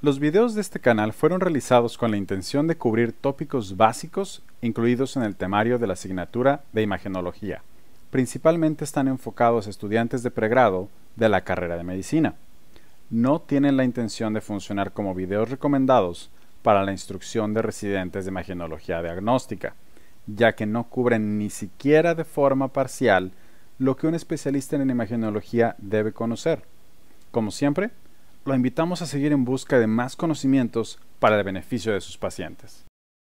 Los videos de este canal fueron realizados con la intención de cubrir tópicos básicos incluidos en el temario de la asignatura de Imagenología. Principalmente están enfocados a estudiantes de pregrado de la carrera de medicina. No tienen la intención de funcionar como videos recomendados para la instrucción de residentes de Imagenología Diagnóstica, ya que no cubren ni siquiera de forma parcial lo que un especialista en imagenología debe conocer. Como siempre, lo invitamos a seguir en busca de más conocimientos para el beneficio de sus pacientes.